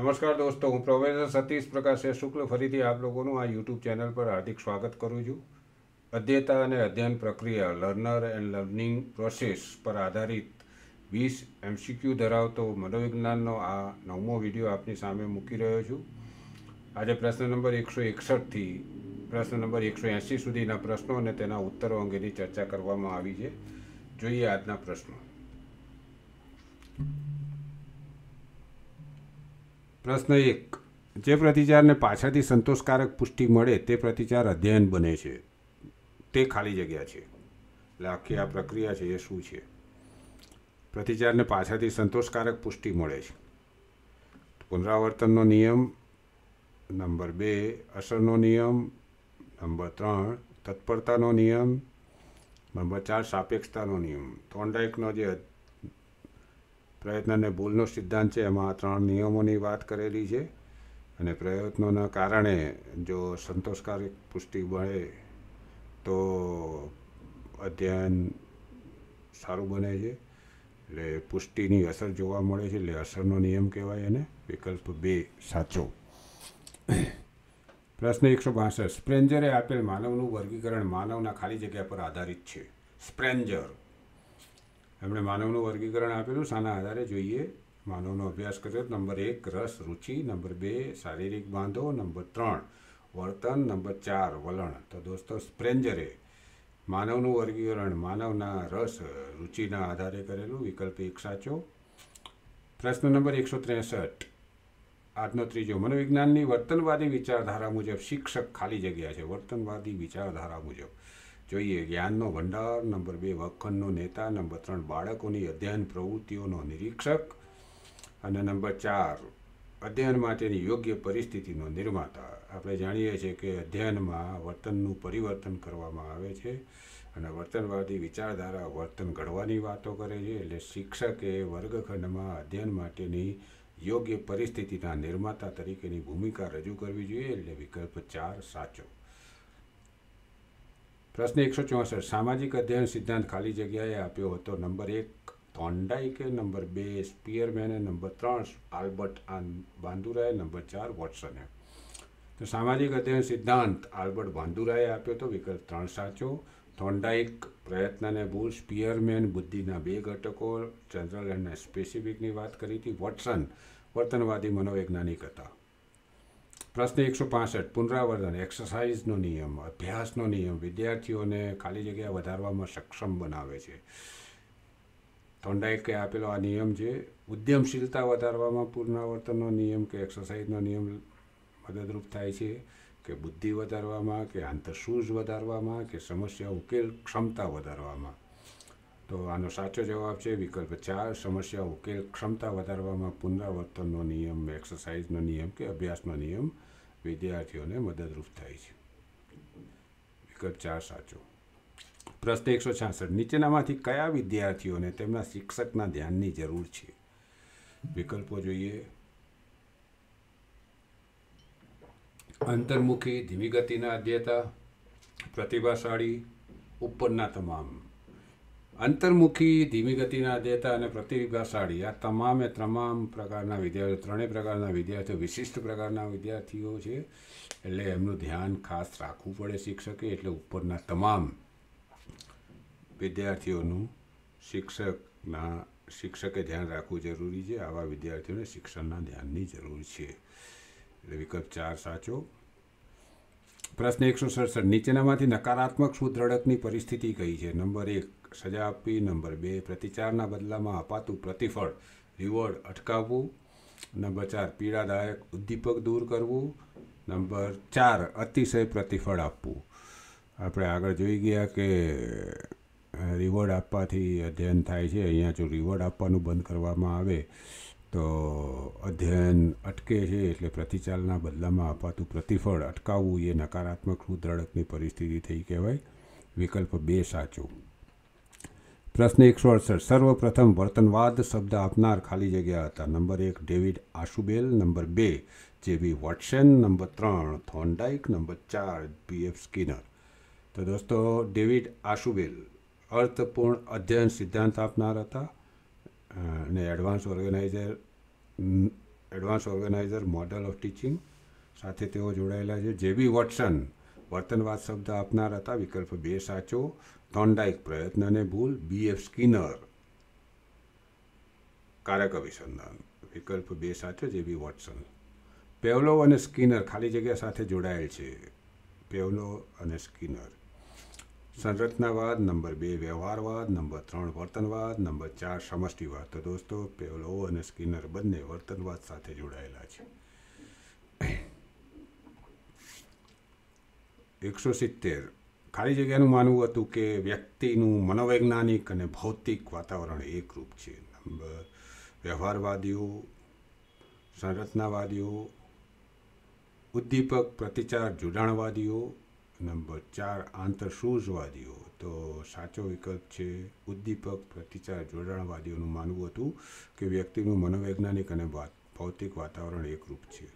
નમસ્કાર દોસ્તો હું પ્રોફેસર સતીશ પ્રકાશ શુક્લ ફરીથી આપ લોકોનું આ યુટ્યુબ ચેનલ પર હાર્દિક સ્વાગત કરું છું અધ્યતા અને અધ્યયન પ્રક્રિયા લર્નર એન્ડ લર્નિંગ પ્રોસેસ પર આધારિત વીસ એમસીક્યુ ધરાવતો મનોવિજ્ઞાનનો આ નવમો વિડીયો આપની સામે મૂકી રહ્યો છું આજે પ્રશ્ન નંબર એકસો એકસઠથી પ્રશ્ન નંબર એકસો એંસી સુધીના પ્રશ્નો અને તેના ઉત્તરો અંગેની ચર્ચા કરવામાં આવી છે જોઈએ આજના પ્રશ્નો પ્રશ્ન એક જે પ્રતિચારને પાછળથી સંતોષકારક પુષ્ટિ મળે તે પ્રતિચાર અધ્યયન બને છે તે ખાલી જગ્યા છે એટલે આખી આ પ્રક્રિયા છે એ શું છે પ્રતિચારને પાછળથી સંતોષકારક પુષ્ટિ મળે છે પુનરાવર્તનનો નિયમ નંબર બે અસરનો નિયમ નંબર ત્રણ તત્પરતાનો નિયમ નંબર ચાર સાપેક્ષતાનો નિયમ થોન્ડાઇકનો જે પ્રયત્ન અને ભૂલનો સિદ્ધાંત છે એમાં ત્રણ નિયમોની વાત કરેલી છે અને પ્રયત્નોના કારણે જો સંતોષકારક પુષ્ટિ મળે તો અધ્યયન સારું બને છે એટલે પુષ્ટિની અસર જોવા મળે છે એટલે અસરનો નિયમ કહેવાય એને વિકલ્પ બે સાચો પ્રશ્ન એકસો બાસઠ સ્પ્રેન્જરે આપેલ માનવનું વર્ગીકરણ માનવના ખાલી જગ્યા પર આધારિત છે સ્પ્રેન્જર એમણે માનવનું વર્ગીકરણ આપેલું શાના આધારે જોઈએ માનવનો અભ્યાસ કર્યો નંબર એક રસ રુચિ નંબર બે શારીરિક બાંધો નંબર ત્રણ વર્તન નંબર ચાર વલણ તો દોસ્તો સ્પ્રેન્જરે માનવનું વર્ગીકરણ માનવના રસ રુચિના આધારે કરેલું વિકલ્પ એક સાચો પ્રશ્ન નંબર એકસો ત્રેસઠ આજનો ત્રીજો મનોવિજ્ઞાનની વર્તનવાદી વિચારધારા મુજબ શિક્ષક ખાલી જગ્યા છે વર્તનવાદી વિચારધારા મુજબ જોઈએ જ્ઞાનનો ભંડાર નંબર બે વખણનો નેતા નંબર ત્રણ બાળકોની અધ્યયન પ્રવૃત્તિઓનો નિરીક્ષક અને નંબર ચાર અધ્યયન માટેની યોગ્ય પરિસ્થિતિનો નિર્માતા આપણે જાણીએ છીએ કે અધ્યયનમાં વર્તનનું પરિવર્તન કરવામાં આવે છે અને વર્તનવાદી વિચારધારા વર્તન ઘડવાની વાતો કરે છે એટલે શિક્ષકે વર્ગખંડમાં અધ્યયન માટેની યોગ્ય પરિસ્થિતિના નિર્માતા તરીકેની ભૂમિકા રજૂ કરવી જોઈએ એટલે વિકલ્પ ચાર સાચો પ્રશ્ન એકસો ચોસઠ સામાજિક અધ્યયન સિદ્ધાંત ખાલી જગ્યાએ આપ્યો હતો નંબર એક થોન્ડાઈ કે નંબર બે સ્પિયરમેને નંબર ત્રણ આલ્બર્ટ બાંદુરાએ નંબર ચાર વોટસને તો સામાજિક અધ્યયન સિદ્ધાંત આલ્બર્ટ બાંદુરાએ આપ્યો હતો વિકલ્પ ત્રણ સાચો થોન્ડાઈક પ્રયત્નને ભૂલ સ્પિયરમેન બુદ્ધિના બે ઘટકો જનરલ અને સ્પેસિફિકની વાત કરી હતી વોટસન વર્તનવાદી મનોવૈજ્ઞાનિક હતા પ્રશ્ન એકસો પાસઠ પુનરાવર્તન એક્સરસાઇઝનો નિયમ અભ્યાસનો નિયમ વિદ્યાર્થીઓને ખાલી જગ્યા વધારવામાં સક્ષમ બનાવે છે થોંડાઈકે આપેલો આ નિયમ છે ઉદ્યમશીલતા વધારવામાં પુનરાવર્તનનો નિયમ કે એક્સરસાઇઝનો નિયમ મદદરૂપ થાય છે કે બુદ્ધિ વધારવામાં કે આંતરસૂઝ વધારવામાં કે સમસ્યા ઉકેલ ક્ષમતા વધારવામાં તો આનો સાચો જવાબ છે વિકલ્પ ચાર સમસ્યા ઉકેલ ક્ષમતા વધારવામાં પુનરાવર્તનનો નિયમ એક્સરસાઇઝનો નિયમ કે અભ્યાસનો નિયમ વિદ્યાર્થીઓને મદદરૂપ થાય છે વિકલ્પ ચાર સાચો પ્રશ્ન એકસો છાસઠ નીચેનામાંથી કયા વિદ્યાર્થીઓને તેમના શિક્ષકના ધ્યાનની જરૂર છે વિકલ્પો જોઈએ અંતર્મુખી ધીમી ગતિના અધ્યેતા પ્રતિભાશાળી ઉપરના તમામ અંતર્મુખી ધીમી ગતિના દેતા અને પ્રતિભાશાળી આ તમામે તમામ પ્રકારના વિદ્યાર્થીઓ ત્રણેય પ્રકારના વિદ્યાર્થીઓ વિશિષ્ટ પ્રકારના વિદ્યાર્થીઓ છે એટલે એમનું ધ્યાન ખાસ રાખવું પડે શિક્ષકે એટલે ઉપરના તમામ વિદ્યાર્થીઓનું શિક્ષકના શિક્ષકે ધ્યાન રાખવું જરૂરી છે આવા વિદ્યાર્થીઓને શિક્ષણના ધ્યાનની જરૂર છે એટલે વિકલ્પ ચાર સાચો પ્રશ્ન એકસો સડસઠ નીચેનામાંથી નકારાત્મક સુદ્રઢકની પરિસ્થિતિ કઈ છે નંબર એક સજા આપવી નંબર બે પ્રતિચારના બદલામાં અપાતું પ્રતિફળ રિવોર્ડ અટકાવવું નંબર ચાર પીડાદાયક ઉદ્દીપક દૂર કરવું નંબર ચાર અતિશય પ્રતિફળ આપવું આપણે આગળ જોઈ ગયા કે રિવોર્ડ આપવાથી અધ્યયન થાય છે અહીંયા જો રિવોર્ડ આપવાનું બંધ કરવામાં આવે તો અધ્યયન અટકે છે એટલે પ્રતિચાલના બદલામાં અપાતું પ્રતિફળ અટકાવવું એ નકારાત્મક રૂદ્રડકની પરિસ્થિતિ થઈ કહેવાય વિકલ્પ બે સાચો પ્રશ્ન એકસો અડસઠ સર્વપ્રથમ વર્તનવાદ શબ્દ આપનાર ખાલી જગ્યા હતા નંબર એક ડેવિડ આશુબેલ નંબર બે જેવી વોટસન નંબર ત્રણ થોન્ડાઇક નંબર ચાર બીએફ સ્કિનર તો દોસ્તો ડેવિડ આશુબેલ અર્થપૂર્ણ અધ્યયન સિદ્ધાંત આપનાર હતા અને advance organiser advance organiser model of teaching સાથે તેઓ જોડાયેલા છે જે બી વોટસન વર્તનવાદ શબ્દ આપનાર હતા વિકલ્પ બે સાચો થોન્ડાઇક પ્રયત્ન અને ભૂલ બી એફ સ્કિનર કારક અભિસંધાન વિકલ્પ બે સાચો જે બી વોટસન પેવલો અને સ્કિનર ખાલી જગ્યા સાથે જોડાયેલ છે પેવલો અને સ્કિનર સંરચનાવાદ નંબર બે વ્યવહારવાદ નંબર ત્રણ વર્તનવાદ નંબર ચાર સમષ્ટિવાદ તો દોસ્તો પેવલો અને સ્કિનર બંને વર્તનવાદ સાથે જોડાયેલા છે એકસો સિત્તેર ખાલી જગ્યાનું માનવું હતું કે વ્યક્તિનું મનોવૈજ્ઞાનિક અને ભૌતિક વાતાવરણ એકરૂપ છે નંબર વ્યવહારવાદીઓ સંરચનાવાદીઓ ઉદ્દીપક પ્રતિચાર જોડાણવાદીઓ નંબર ચાર આંતર સૂઝવાદીઓ તો સાચો વિકલ્પ છે ઉદ્દીપક પ્રતિચાર જોડાણવાદીઓનું માનવું હતું કે વ્યક્તિનું મનોવૈજ્ઞાનિક અને ભૌતિક વાતાવરણ એકરૂપ છે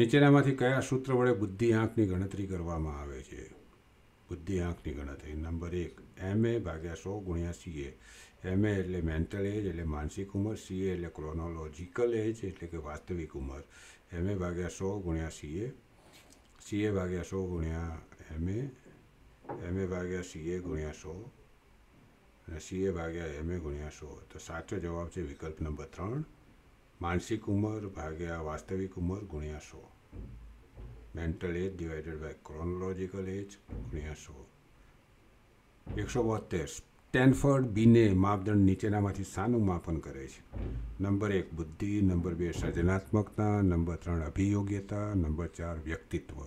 નીચેનામાંથી કયા સૂત્ર વડે બુદ્ધિઆંકની ગણતરી કરવામાં આવે છે બુદ્ધિઆંકની ગણતરી નંબર એક એમ એ ભાગ્યા સો ગુણ્યા એ એમ એ એટલે મેન્ટલ એજ એટલે માનસિક ઉંમર એ એટલે ક્રોનોલોજીકલ એજ એટલે કે વાસ્તવિક ઉંમર એમ એ ભાગ્યા સો ગુણ્યા સી એ ભાગ્યા સો ગુણ્યા એમ એ એમ એ ભાગ્યા સીએ ગુણ્યા સો અને સી એ ભાગ્યા એમ એ ગુણ્યા સો તો સાચો જવાબ છે વિકલ્પ નંબર ત્રણ માનસિક ઉંમર ભાગ્યા વાસ્તવિક ઉંમર ગુણ્યા સો mental age divided by chronological age ગુણ્યા સો એકસો બોતેર સ્ટેનફર્ડ બીને માપદંડ નીચેનામાંથી શાનું માપન કરે છે નંબર એક બુદ્ધિ નંબર બે સર્જનાત્મકતા નંબર ત્રણ અભિયોગ્યતા નંબર ચાર વ્યક્તિત્વ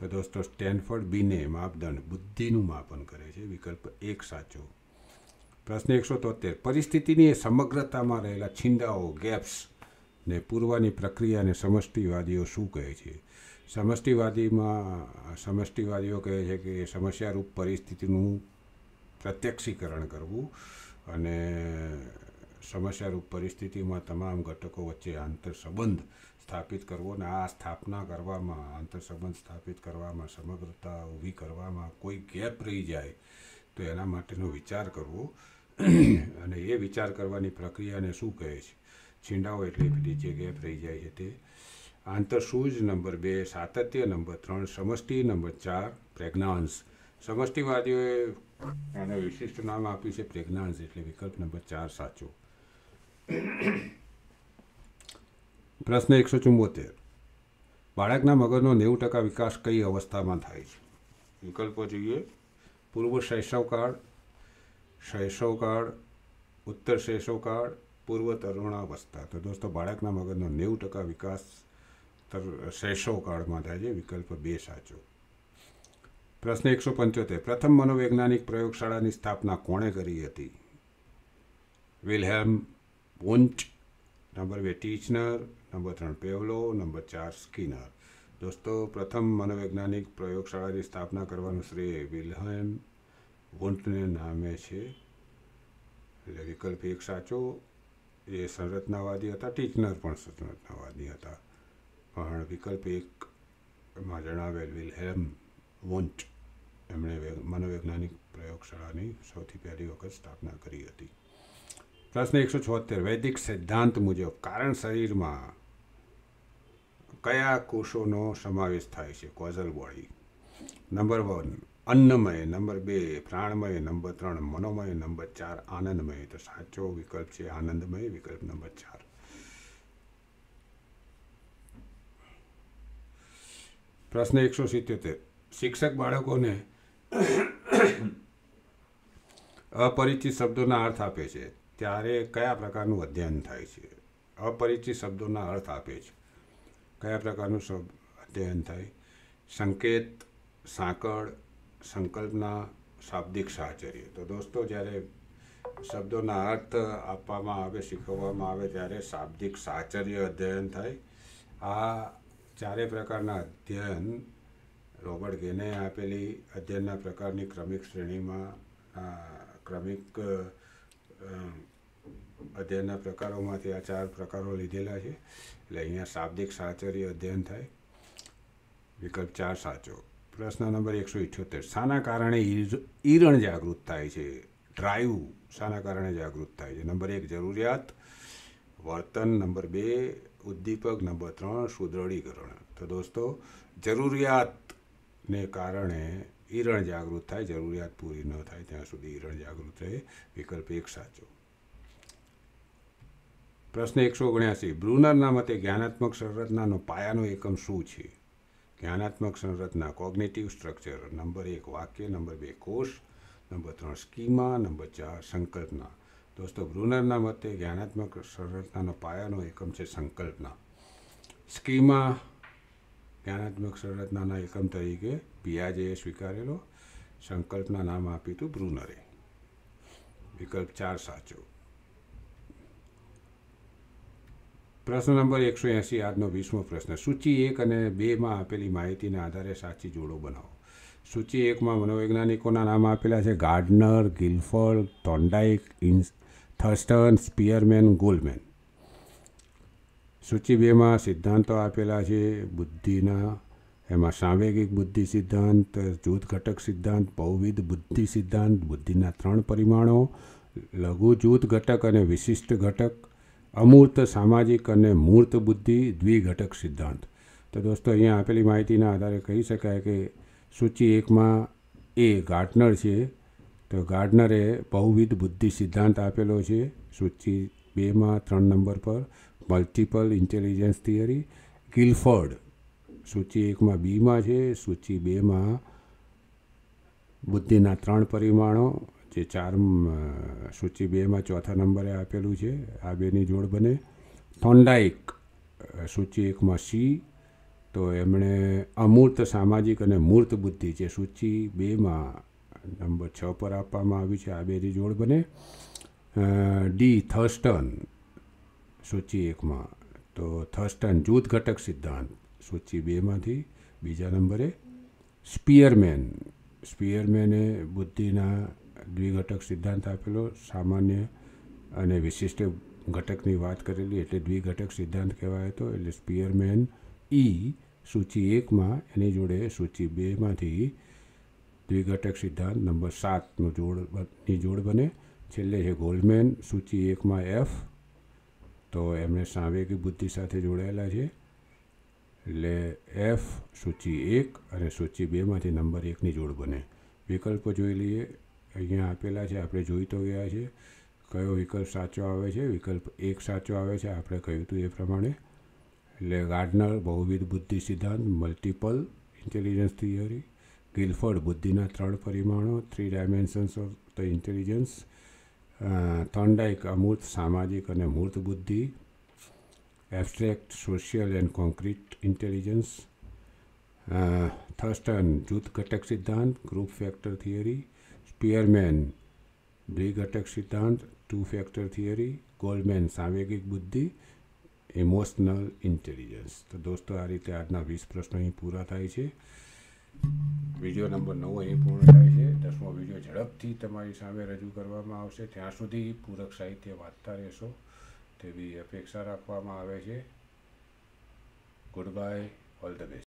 તો દોસ્તો સ્ટેનફર્ડ બીને માપદંડ બુદ્ધિનું માપન કરે છે વિકલ્પ એક સાચો પ્રશ્ન એકસો તોતેર પરિસ્થિતિની સમગ્રતામાં રહેલા છિંદાઓ ગેપ્સ ને પૂર્વાની પ્રક્રિયાને સમષ્ટિવાદીઓ શું કહે છે સમષ્ટિવાદીમાં સમષ્ટિવાદીઓ કહે છે કે સમસ્યારૂપ પરિસ્થિતિનું પ્રત્યક્ષીકરણ કરવું અને સમસ્યારૂપ પરિસ્થિતિમાં તમામ ઘટકો વચ્ચે આંતરસંબંધ સ્થાપિત કરવો અને આ સ્થાપના કરવામાં આંતરસંબંધ સ્થાપિત કરવામાં સમગ્રતા ઊભી કરવામાં કોઈ ગેપ રહી જાય તો એના માટેનો વિચાર કરવો અને એ વિચાર કરવાની પ્રક્રિયાને શું કહે છે છીંડાઓ એટલી બધી જે ગેપ રહી જાય છે તે આંતરસૂજ નંબર બે સાતત્ય નંબર ત્રણ સમષ્ટિ નંબર ચાર પ્રેગ્નાન્સ સમષ્ટિવાદીઓએ એને વિશિષ્ટ નામ આપ્યું છે પ્રેગ્નાન્સ એટલે વિકલ્પ નંબર ચાર સાચો પ્રશ્ન એકસો ચુંબોતેર બાળકના મગજનો નેવું ટકા વિકાસ કઈ અવસ્થામાં થાય છે વિકલ્પો જોઈએ પૂર્વ શૈશવકાળ શૈશવકાળ ઉત્તર શૈશવકાળ પૂર્વ તરુણાવસ્થા તો દોસ્તો બાળકના મગજનો નેવું ટકા વિકાસ ઉત્તર કાળમાં થાય છે વિકલ્પ બે સાચો પ્રશ્ન એકસો પંચોતેર પ્રથમ મનોવૈજ્ઞાનિક પ્રયોગશાળાની સ્થાપના કોણે કરી હતી વિલહેમ વોન્ચ નંબર બે ટીચનર નંબર ત્રણ પેવલો નંબર ચાર સ્કિનર દોસ્તો પ્રથમ મનોવૈજ્ઞાનિક પ્રયોગશાળાની સ્થાપના કરવાનું શ્રેય વિલહેમ વોન્ટને નામે છે એટલે વિકલ્પ એક સાચો એ સંરચનાવાદી હતા ટીચનર પણ સંરચનાવાદી હતા પણ વિકલ્પ એકમાં જણાવેલ વિલહેમ વોન્ટ એમણે મનોવૈજ્ઞાનિક પ્રયોગશાળાની સૌથી પહેલી વખત સ્થાપના કરી હતી પ્રશ્ન એકસો છોતેર વૈદિક સિદ્ધાંત મુજબ કારણ શરીરમાં કયા કોષોનો સમાવેશ થાય છે કોઝલ બોડી નંબર વન અન્નમય નંબર બે પ્રાણમય નંબર ત્રણ મનોમય નંબર ચાર આનંદમય તો સાચો વિકલ્પ છે આનંદમય વિકલ્પ નંબર ચાર પ્રશ્ન એકસો સિત્યોતેર શિક્ષક બાળકોને અપરિચિત શબ્દોના અર્થ આપે છે ત્યારે કયા પ્રકારનું અધ્યયન થાય છે અપરિચિત શબ્દોના અર્થ આપે છે કયા પ્રકારનું શબ્દ અધ્યયન થાય સંકેત સાંકળ સંકલ્પના શાબ્દિક સાહચર્ય તો દોસ્તો જ્યારે શબ્દોના અર્થ આપવામાં આવે શીખવવામાં આવે ત્યારે શાબ્દિક સાહચર્ય અધ્યયન થાય આ ચારે પ્રકારના અધ્યયન રોબર્ટ ગેને આપેલી અધ્યયનના પ્રકારની ક્રમિક શ્રેણીમાં ક્રમિક અધ્યયનના પ્રકારોમાંથી આ ચાર પ્રકારો લીધેલા છે એટલે અહીંયા શાબ્દિક સાહચર્ય અધ્યયન થાય વિકલ્પ ચાર સાચો પ્રશ્ન નંબર એકસો ઇઠ્યોતેર શાના કારણે ઈરણ જાગૃત થાય છે ડ્રાઈવ શાના કારણે જાગૃત થાય છે નંબર એક જરૂરિયાત વર્તન નંબર બે ઉદ્દીપક નંબર ત્રણ સુદ્રઢીકરણ તો દોસ્તો જરૂરિયાતને કારણે હિરણ જાગૃત થાય જરૂરિયાત પૂરી ન થાય ત્યાં સુધી હિરણ જાગૃત રહે વિકલ્પ એક સાચો પ્રશ્ન એકસો ઓગણ્યાસી બ્રુનરના મતે જ્ઞાનાત્મક સંરચનાનો પાયાનો એકમ શું છે જ્ઞાનાત્મક સંરચના કોગ્નેટિવ સ્ટ્રક્ચર નંબર એક વાક્ય નંબર બે કોષ નંબર ત્રણ સ્કીમા નંબર ચાર સંકલ્પના દોસ્તો ગ્રુનરના મતે જ્ઞાનાત્મક સંરચનાનો પાયાનો એકમ છે સંકલ્પના સ્કીમા જ્ઞાનાત્મક સંરચનાના એકમ તરીકે પિયાજેએ સ્વીકારેલો સંકલ્પના નામ આપ્યું હતું બ્રુનરે વિકલ્પ ચાર સાચો પ્રશ્ન નંબર એકસો એંસી આજનો વીસમો પ્રશ્ન સૂચિ એક અને બેમાં આપેલી માહિતીના આધારે સાચી જોડો બનાવો સૂચિ એકમાં મનોવૈજ્ઞાનિકોના નામ આપેલા છે ગાર્ડનર ગિલફર્ડ ટોન્ડાઇક થર્સ્ટન સ્પિયરમેન ગોલમેન સૂચિ બેમાં સિદ્ધાંતો આપેલા છે બુદ્ધિના એમાં સાંવેગિક બુદ્ધિ સિદ્ધાંત જૂથ ઘટક સિદ્ધાંત બહુવિધ બુદ્ધિ સિદ્ધાંત બુદ્ધિના ત્રણ પરિમાણો લઘુ જૂથ ઘટક અને વિશિષ્ટ ઘટક અમૂર્ત સામાજિક અને મૂર્ત બુદ્ધિ દ્વિઘટક સિદ્ધાંત તો દોસ્તો અહીંયા આપેલી માહિતીના આધારે કહી શકાય કે સૂચિ એકમાં એ ગાર્ટનર છે તો ગાર્ડનરે બહુવિધ બુદ્ધિ સિદ્ધાંત આપેલો છે સૂચિ બેમાં ત્રણ નંબર પર મલ્ટિપલ ઇન્ટેલિજન્સ થિયરી ગિલફર્ડ સૂચિ એકમાં બીમાં છે સૂચિ બેમાં બુદ્ધિના ત્રણ પરિમાણો જે ચાર સૂચિ બેમાં ચોથા નંબરે આપેલું છે આ બેની જોડ બને થોન્ડાઇક સૂચિ એકમાં સી તો એમણે અમૂર્ત સામાજિક અને મૂર્ત બુદ્ધિ જે સૂચિ બેમાં નંબર છ પર આપવામાં આવ્યું છે આ બેની જોડ બને ડી થર્સ્ટન સૂચિ એકમાં તો થર્સ્ટન જૂથ ઘટક સિદ્ધાંત સૂચિ બેમાંથી બીજા નંબરે સ્પિયરમેન સ્પિયરમેને બુદ્ધિના દ્વિઘટક સિદ્ધાંત આપેલો સામાન્ય અને વિશિષ્ટ ઘટકની વાત કરેલી એટલે દ્વિઘટક સિદ્ધાંત કહેવાય હતો એટલે સ્પિયરમેન ઈ સૂચિ એકમાં એની જોડે સૂચિ બેમાંથી દ્વિઘટક સિદ્ધાંત નંબર સાતનું જોડની જોડ બને છેલ્લે છે ગોલ્ડમેન સૂચિ એકમાં એફ તો એમણે સાંવેગિક બુદ્ધિ સાથે જોડાયેલા છે એટલે એફ સૂચિ એક અને સૂચિ બેમાંથી નંબર એકની જોડ બને વિકલ્પો જોઈ લઈએ અહીંયા આપેલા છે આપણે જોઈ તો ગયા છે કયો વિકલ્પ સાચો આવે છે વિકલ્પ એક સાચો આવે છે આપણે કહ્યું હતું એ પ્રમાણે એટલે ગાર્ડનર બહુવિધ બુદ્ધિ સિદ્ધાંત મલ્ટિપલ ઇન્ટેલિજન્સ થિયરી ગિલફોર્ડ બુદ્ધિના ત્રણ પરિમાણો three dimensions of the intelligence Thorndike અમૂર્ત સામાજિક અને મૂર્ત બુદ્ધિ abstract social and concrete intelligence Thurstone જૂથ ઘટક સિદ્ધાંત ગ્રુપ ફેક્ટર થિયરી સ્પિયરમેન દ્વિઘટક સિદ્ધાંત ટુ ફેક્ટર થિયરી ગોલ્ડમેન સાંવેગિક બુદ્ધિ ઇમોશનલ ઇન્ટેલિજન્સ તો દોસ્તો આ રીતે આજના વીસ પ્રશ્નો અહીં પૂરા થાય છે વિડીયો નંબર નવ અહીં પૂર્ણ થાય છે દસમો વિડીયો ઝડપથી તમારી સામે રજૂ કરવામાં આવશે ત્યાં સુધી પૂરક સાહિત્ય વાંચતા રહેશો તેવી અપેક્ષા રાખવામાં આવે છે goodbye all the best